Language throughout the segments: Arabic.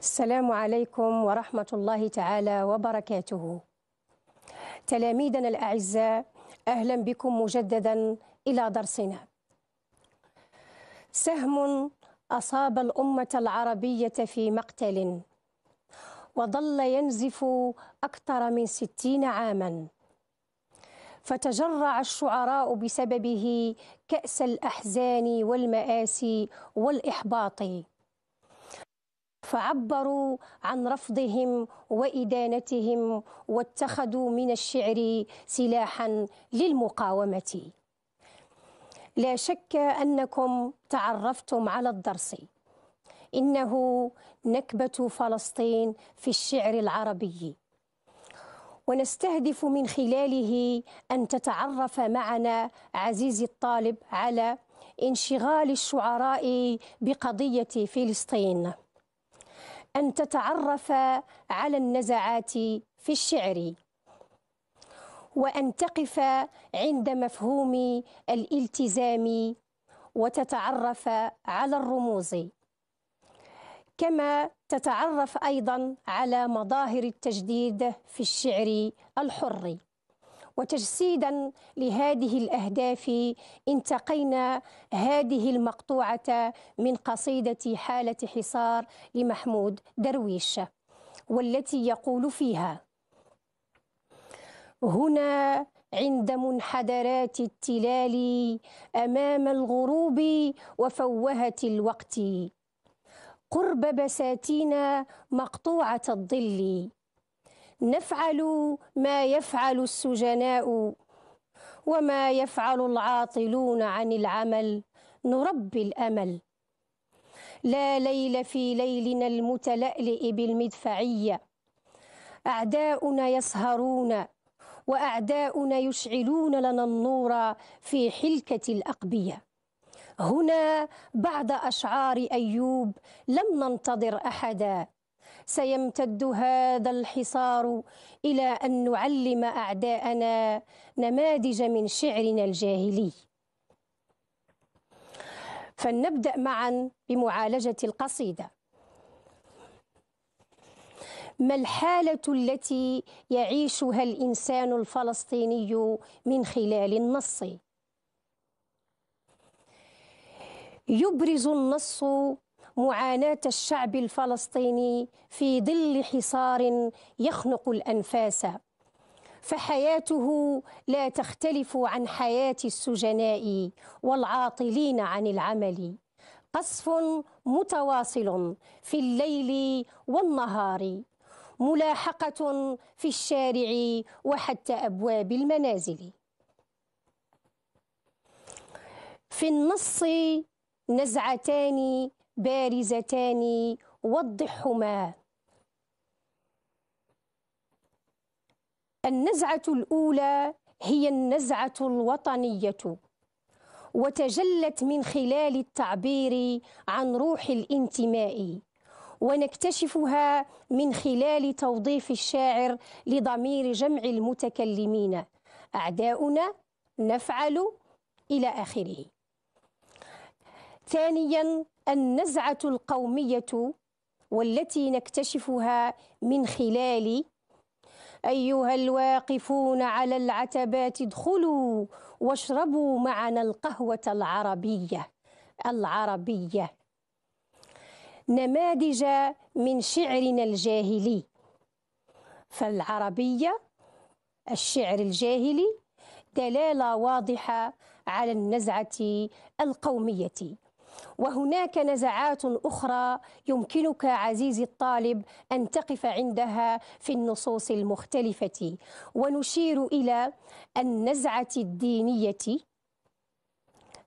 السلام عليكم ورحمة الله تعالى وبركاته تلاميذنا الأعزاء أهلا بكم مجددا إلى درسنا سهم أصاب الأمة العربية في مقتل وظل ينزف أكثر من ستين عاما فتجرع الشعراء بسببه كأس الأحزان والمآسي والإحباط فعبروا عن رفضهم وإدانتهم واتخذوا من الشعر سلاحا للمقاومة لا شك أنكم تعرفتم على الدرس إنه نكبة فلسطين في الشعر العربي ونستهدف من خلاله أن تتعرف معنا عزيزي الطالب على انشغال الشعراء بقضية فلسطين أن تتعرف على النزعات في الشعر وأن تقف عند مفهوم الالتزام وتتعرف على الرموز كما تتعرف أيضا على مظاهر التجديد في الشعر الحر وتجسيدا لهذه الأهداف انتقينا هذه المقطوعة من قصيدة حالة حصار لمحمود درويش والتي يقول فيها هنا عند منحدرات التلال امام الغروب وفوهه الوقت قرب بساتين مقطوعه الظل نفعل ما يفعل السجناء وما يفعل العاطلون عن العمل نربي الامل لا ليل في ليلنا المتلألئ بالمدفعيه اعداؤنا يسهرون واعداؤنا يشعلون لنا النور في حلكه الاقبيه هنا بعد اشعار ايوب لم ننتظر احدا سيمتد هذا الحصار إلى أن نعلم أعداءنا نماذج من شعرنا الجاهلي فلنبدأ معا بمعالجة القصيدة ما الحالة التي يعيشها الإنسان الفلسطيني من خلال النص؟ يبرز النص معاناة الشعب الفلسطيني في ظل حصار يخنق الأنفاس فحياته لا تختلف عن حياة السجناء والعاطلين عن العمل قصف متواصل في الليل والنهار ملاحقة في الشارع وحتى أبواب المنازل في النص نزعتان بارزتان وضحهما النزعه الاولى هي النزعه الوطنيه وتجلت من خلال التعبير عن روح الانتماء ونكتشفها من خلال توظيف الشاعر لضمير جمع المتكلمين اعداؤنا نفعل الى اخره ثانيا النزعة القومية والتي نكتشفها من خلال أيها الواقفون على العتبات ادخلوا واشربوا معنا القهوة العربية العربية نماذج من شعرنا الجاهلي فالعربية الشعر الجاهلي دلالة واضحة على النزعة القومية وهناك نزعات اخرى يمكنك عزيزي الطالب ان تقف عندها في النصوص المختلفه ونشير الى النزعه الدينيه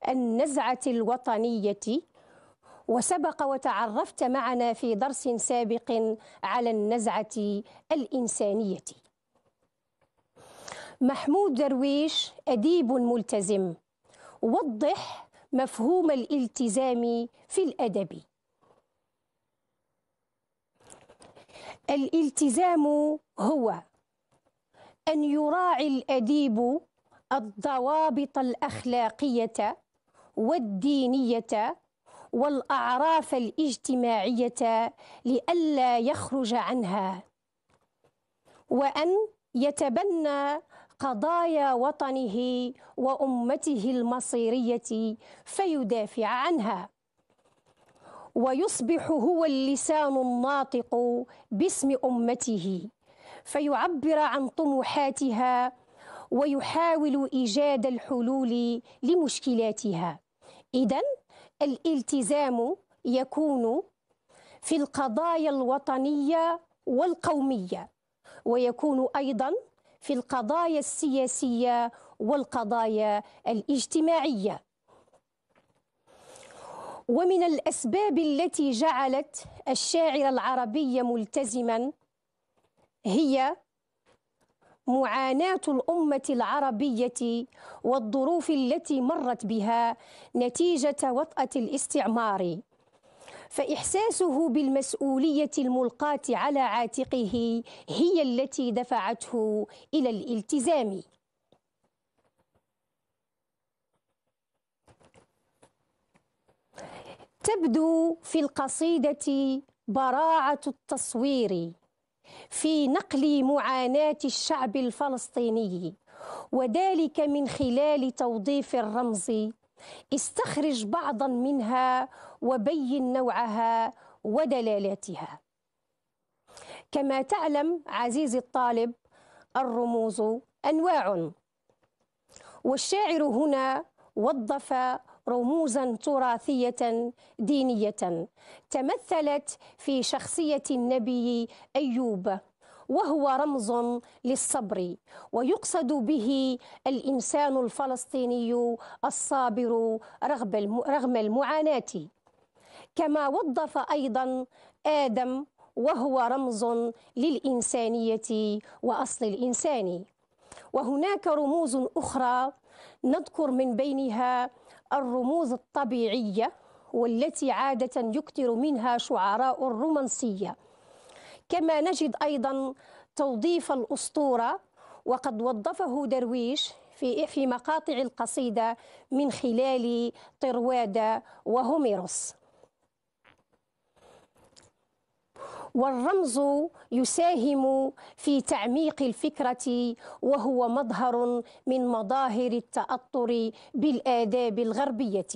النزعه الوطنيه وسبق وتعرفت معنا في درس سابق على النزعه الانسانيه محمود درويش اديب ملتزم وضح مفهوم الالتزام في الأدب الالتزام هو أن يراعي الأديب الضوابط الأخلاقية والدينية والأعراف الاجتماعية لئلا يخرج عنها وأن يتبنى قضايا وطنه وامته المصيريه فيدافع عنها ويصبح هو اللسان الناطق باسم امته فيعبر عن طموحاتها ويحاول ايجاد الحلول لمشكلاتها اذا الالتزام يكون في القضايا الوطنيه والقوميه ويكون ايضا في القضايا السياسيه والقضايا الاجتماعيه ومن الاسباب التي جعلت الشاعر العربي ملتزما هي معاناه الامه العربيه والظروف التي مرت بها نتيجه وطاه الاستعمار فإحساسه بالمسؤولية الملقاة على عاتقه هي التي دفعته إلى الالتزام تبدو في القصيدة براعة التصوير في نقل معاناة الشعب الفلسطيني وذلك من خلال توظيف الرمز استخرج بعضا منها وبين نوعها ودلالاتها كما تعلم عزيزي الطالب الرموز انواع والشاعر هنا وظف رموزا تراثيه دينيه تمثلت في شخصيه النبي ايوب وهو رمز للصبر ويقصد به الإنسان الفلسطيني الصابر رغم المعاناة كما وظف أيضا آدم وهو رمز للإنسانية وأصل الإنسان وهناك رموز أخرى نذكر من بينها الرموز الطبيعية والتي عادة يكثر منها شعراء الرومانسية كما نجد أيضا توظيف الأسطورة وقد وظفه درويش في في مقاطع القصيدة من خلال طروادة وهوميروس والرمز يساهم في تعميق الفكرة وهو مظهر من مظاهر التأطر بالآداب الغربية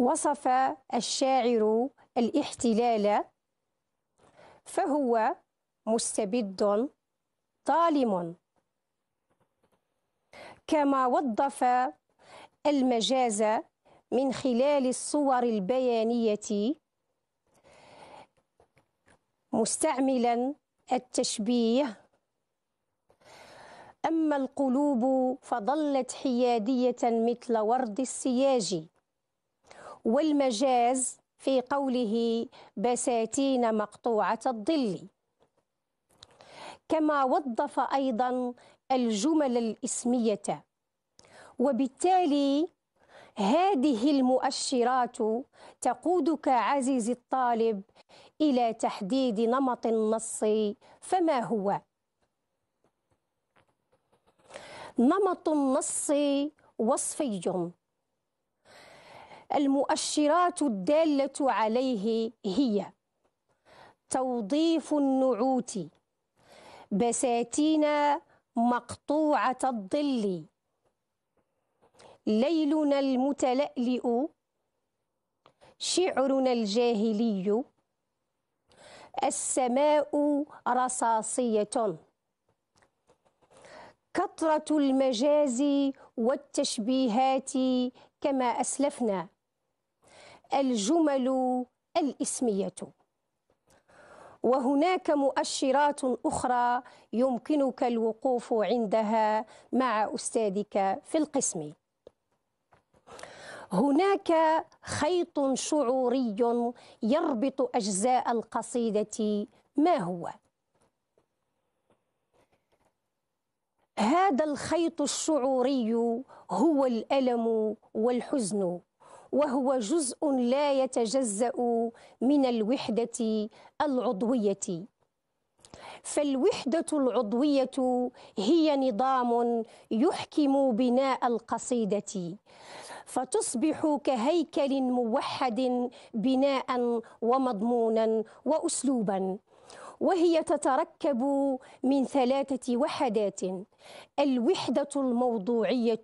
وصف الشاعر الاحتلال فهو مستبد ظالم كما وظف المجاز من خلال الصور البيانيه مستعملا التشبيه اما القلوب فظلت حياديه مثل ورد السياج والمجاز في قوله بساتين مقطوعة الظل كما وظف أيضا الجمل الإسمية وبالتالي هذه المؤشرات تقودك عزيزي الطالب إلى تحديد نمط النص فما هو؟ نمط النص وصفي المؤشرات الدالة عليه هي توظيف النعوت بساتين مقطوعة الظل ليلنا المتلألئ شعرنا الجاهلي السماء رصاصية كثرة المجاز والتشبيهات كما أسلفنا الجمل الاسميه وهناك مؤشرات اخرى يمكنك الوقوف عندها مع استاذك في القسم هناك خيط شعوري يربط اجزاء القصيده ما هو هذا الخيط الشعوري هو الالم والحزن وهو جزء لا يتجزأ من الوحدة العضوية فالوحدة العضوية هي نظام يحكم بناء القصيدة فتصبح كهيكل موحد بناء ومضمونا وأسلوبا وهي تتركب من ثلاثة وحدات الوحدة الموضوعية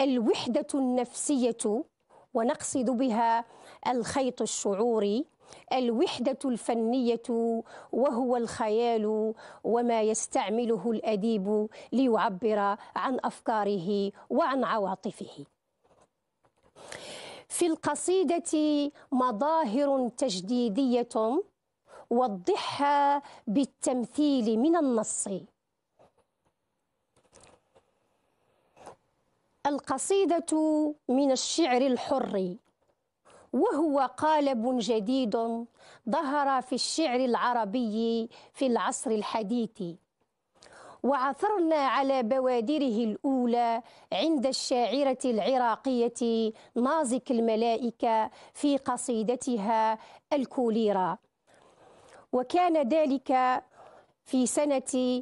الوحدة النفسية ونقصد بها الخيط الشعوري الوحدة الفنية وهو الخيال وما يستعمله الأديب ليعبر عن أفكاره وعن عواطفه. في القصيدة مظاهر تجديدية وضحها بالتمثيل من النص القصيدة من الشعر الحر وهو قالب جديد ظهر في الشعر العربي في العصر الحديث وعثرنا على بوادره الأولى عند الشاعرة العراقية نازك الملائكة في قصيدتها الكوليرا وكان ذلك في سنة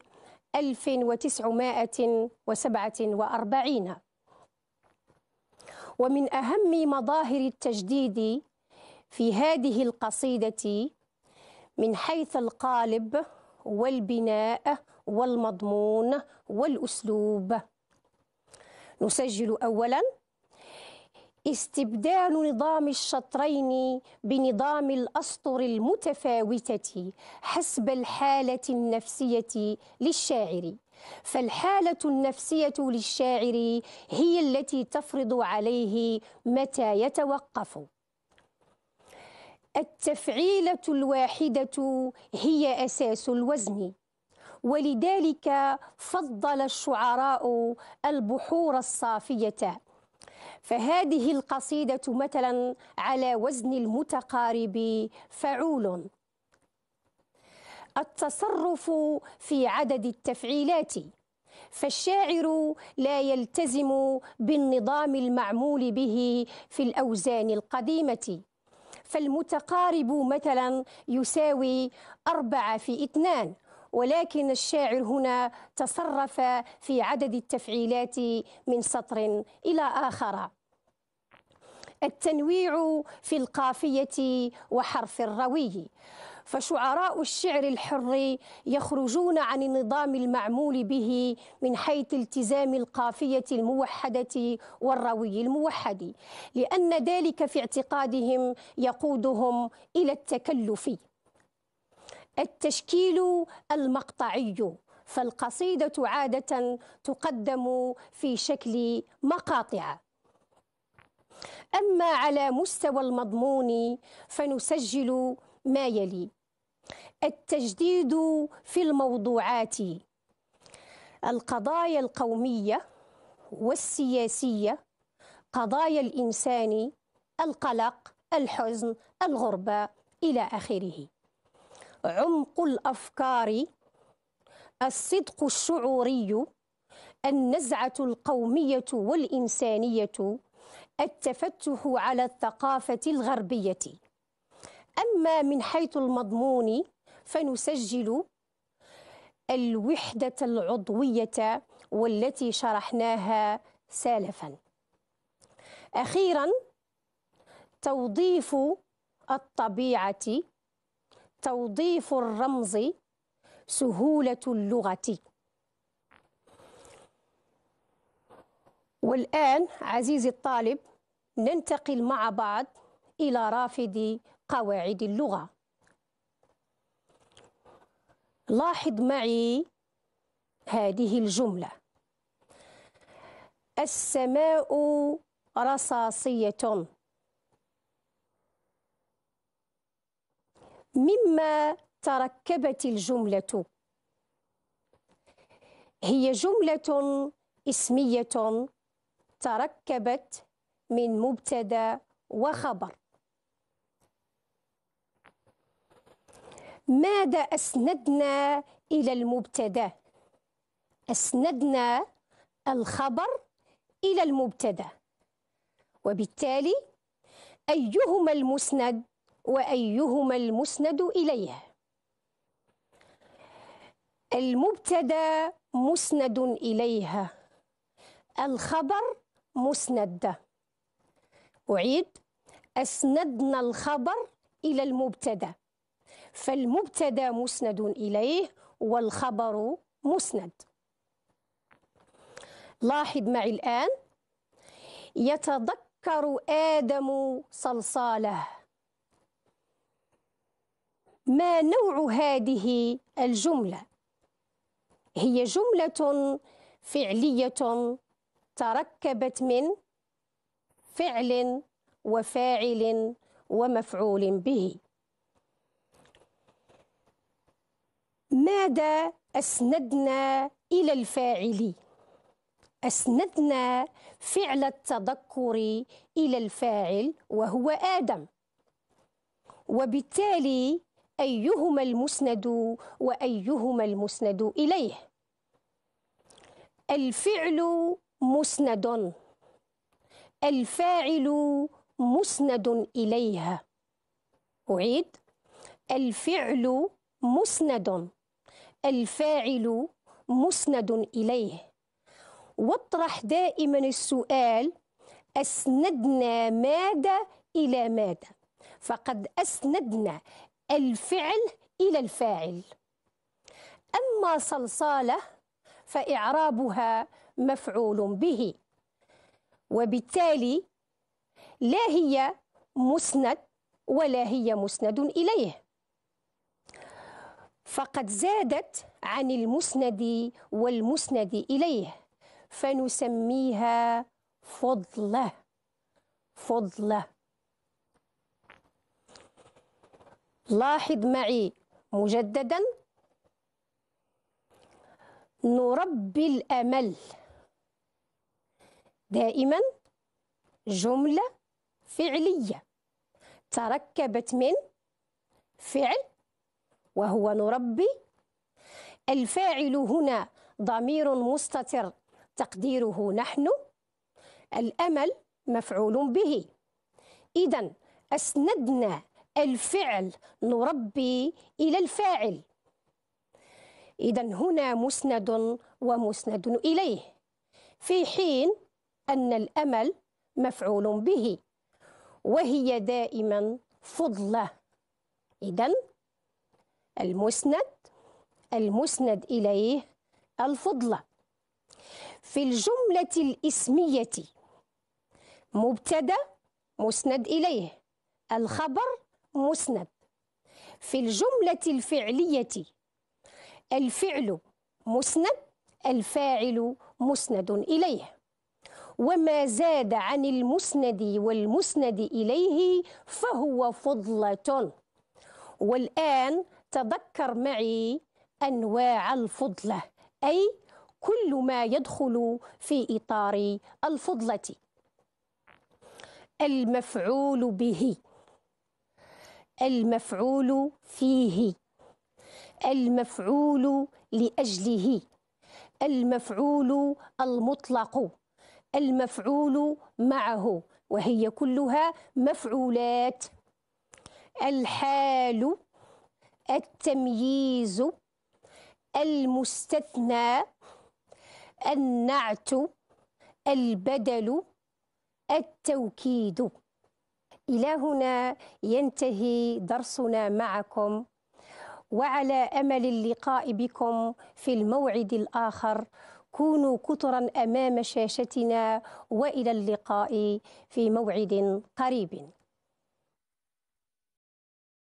1947 ومن أهم مظاهر التجديد في هذه القصيدة من حيث القالب والبناء والمضمون والأسلوب نسجل أولاً استبدال نظام الشطرين بنظام الاسطر المتفاوته حسب الحاله النفسيه للشاعر فالحالة النفسية للشاعر هي التي تفرض عليه متى يتوقف التفعيلة الواحدة هي أساس الوزن ولذلك فضل الشعراء البحور الصافية فهذه القصيدة مثلا على وزن المتقارب فعول التصرف في عدد التفعيلات فالشاعر لا يلتزم بالنظام المعمول به في الاوزان القديمه فالمتقارب مثلا يساوي أربعة في اثنان ولكن الشاعر هنا تصرف في عدد التفعيلات من سطر إلى آخر التنويع في القافية وحرف الروي فشعراء الشعر الحر يخرجون عن النظام المعمول به من حيث التزام القافية الموحدة والروي الموحد لأن ذلك في اعتقادهم يقودهم إلى التكلف التشكيل المقطعي فالقصيدة عادة تقدم في شكل مقاطع أما على مستوى المضمون فنسجل ما يلي التجديد في الموضوعات القضايا القوميه والسياسيه قضايا الانسان القلق الحزن الغربه الى اخره عمق الافكار الصدق الشعوري النزعه القوميه والانسانيه التفتح على الثقافه الغربيه اما من حيث المضمون فنسجل الوحدة العضوية والتي شرحناها سالفا أخيرا توظيف الطبيعة توظيف الرمز سهولة اللغة والآن عزيزي الطالب ننتقل مع بعض إلى رافد قواعد اللغة لاحظ معي هذه الجملة السماء رصاصية مما تركبت الجملة هي جملة اسمية تركبت من مبتدأ وخبر ماذا أسندنا إلى المبتدأ أسندنا الخبر إلى المبتدأ وبالتالي أيهما المسند وأيهما المسند إليه المبتدأ مسند إليها الخبر مسند أعيد أسندنا الخبر إلى المبتدأ فالمبتدا مسند اليه والخبر مسند لاحظ معي الان يتذكر ادم صلصاله ما نوع هذه الجمله هي جمله فعليه تركبت من فعل وفاعل ومفعول به ماذا أسندنا إلى الفاعل أسندنا فعل التذكر إلى الفاعل وهو آدم وبالتالي أيهما المسند وأيهما المسند إليه الفعل مسند الفاعل مسند إليها أعيد الفعل مسند الفاعل مسند إليه واطرح دائما السؤال أسندنا ماذا إلى ماذا فقد أسندنا الفعل إلى الفاعل أما صلصالة فإعرابها مفعول به وبالتالي لا هي مسند ولا هي مسند إليه فقد زادت عن المسند والمسند إليه فنسميها فضلة فضلة لاحظ معي مجددا نربي الأمل دائما جملة فعلية تركبت من فعل وهو نربي الفاعل هنا ضمير مستتر تقديره نحن الأمل مفعول به إذا أسندنا الفعل نربي إلى الفاعل إذا هنا مسند ومسند إليه في حين أن الأمل مفعول به وهي دائما فضلة إذا المسند المسند إليه الفضلة في الجملة الإسمية مبتدأ مسند إليه الخبر مسند في الجملة الفعلية الفعل مسند الفاعل مسند إليه وما زاد عن المسند والمسند إليه فهو فضلة والآن تذكر معي أنواع الفضلة أي كل ما يدخل في إطار الفضلة المفعول به المفعول فيه المفعول لأجله المفعول المطلق المفعول معه وهي كلها مفعولات الحال التمييز المستثنى النعت البدل التوكيد الى هنا ينتهي درسنا معكم وعلى امل اللقاء بكم في الموعد الاخر كونوا كثرا امام شاشتنا والى اللقاء في موعد قريب